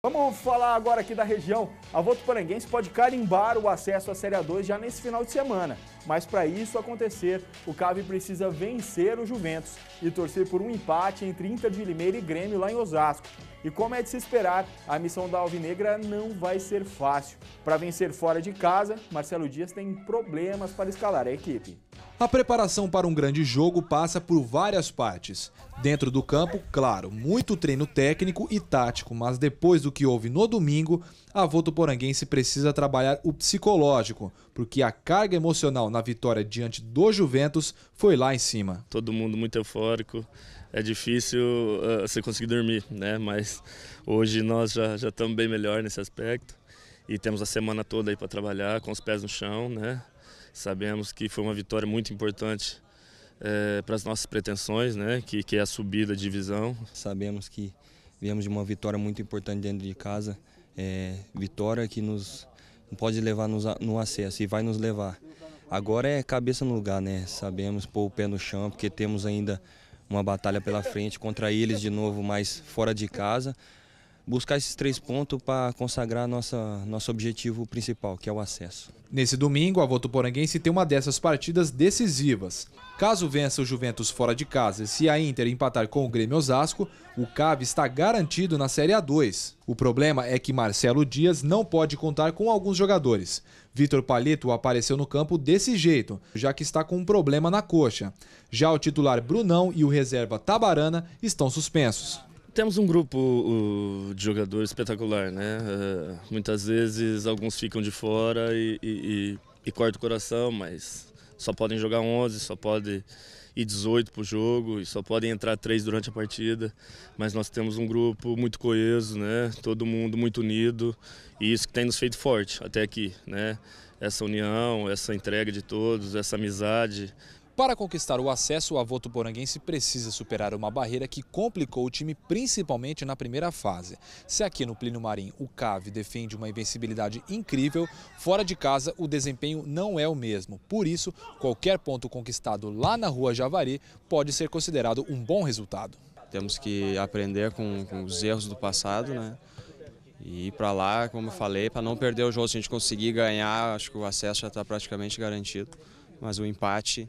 Vamos falar agora aqui da região. A Votuporanguense pode carimbar o acesso à Série A2 já nesse final de semana. Mas para isso acontecer, o CAV precisa vencer o Juventus e torcer por um empate entre Inter de Limeira e Grêmio lá em Osasco. E como é de se esperar, a missão da Alvinegra não vai ser fácil. Para vencer fora de casa, Marcelo Dias tem problemas para escalar a equipe. A preparação para um grande jogo passa por várias partes. Dentro do campo, claro, muito treino técnico e tático, mas depois do que houve no domingo, a Votuporanguense precisa trabalhar o psicológico, porque a carga emocional na vitória diante do Juventus foi lá em cima. Todo mundo muito eufórico, é difícil uh, você conseguir dormir, né? Mas hoje nós já, já estamos bem melhor nesse aspecto e temos a semana toda aí para trabalhar com os pés no chão, né? Sabemos que foi uma vitória muito importante é, eh, para as nossas pretensões, né? Que, que é a subida de divisão. Sabemos que viemos de uma vitória muito importante dentro de casa, é, vitória que nos pode levar nos, no acesso e vai nos levar. Agora é cabeça no lugar, né? Sabemos pôr o pé no chão, porque temos ainda uma batalha pela frente contra eles de novo, mas fora de casa buscar esses três pontos para consagrar nossa, nosso objetivo principal, que é o acesso. Nesse domingo, a Votuporanguense tem uma dessas partidas decisivas. Caso vença o Juventus fora de casa e se a Inter empatar com o Grêmio Osasco, o CAV está garantido na Série A2. O problema é que Marcelo Dias não pode contar com alguns jogadores. Vitor Palito apareceu no campo desse jeito, já que está com um problema na coxa. Já o titular Brunão e o reserva Tabarana estão suspensos temos um grupo de jogadores espetacular, né? Ah, muitas vezes alguns ficam de fora e, e, e corta o coração, mas só podem jogar 11, só pode ir 18 para o jogo e só podem entrar três durante a partida. Mas nós temos um grupo muito coeso, né? Todo mundo muito unido e isso que tem nos feito forte até aqui, né? Essa união, essa entrega de todos, essa amizade para conquistar o acesso, o Poranguense precisa superar uma barreira que complicou o time principalmente na primeira fase. Se aqui no Plínio Marim o Cave defende uma invencibilidade incrível, fora de casa o desempenho não é o mesmo. Por isso, qualquer ponto conquistado lá na Rua Javari pode ser considerado um bom resultado. Temos que aprender com, com os erros do passado, né? E ir para lá, como eu falei, para não perder o jogo. Se a gente conseguir ganhar, acho que o acesso já está praticamente garantido. Mas o empate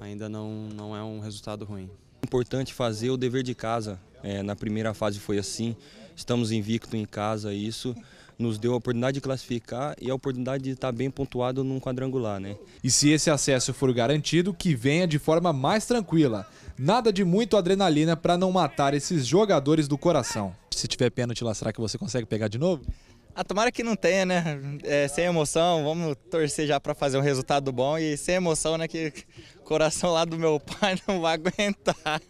ainda não, não é um resultado ruim. Importante fazer o dever de casa. É, na primeira fase foi assim, estamos invicto em casa, isso nos deu a oportunidade de classificar e a oportunidade de estar bem pontuado num quadrangular, né? E se esse acesso for garantido, que venha de forma mais tranquila. Nada de muito adrenalina para não matar esses jogadores do coração. Se tiver pênalti lá, será que você consegue pegar de novo? Ah, tomara que não tenha, né? É, sem emoção, vamos torcer já para fazer um resultado bom e sem emoção, né? Que o coração lá do meu pai não vai aguentar.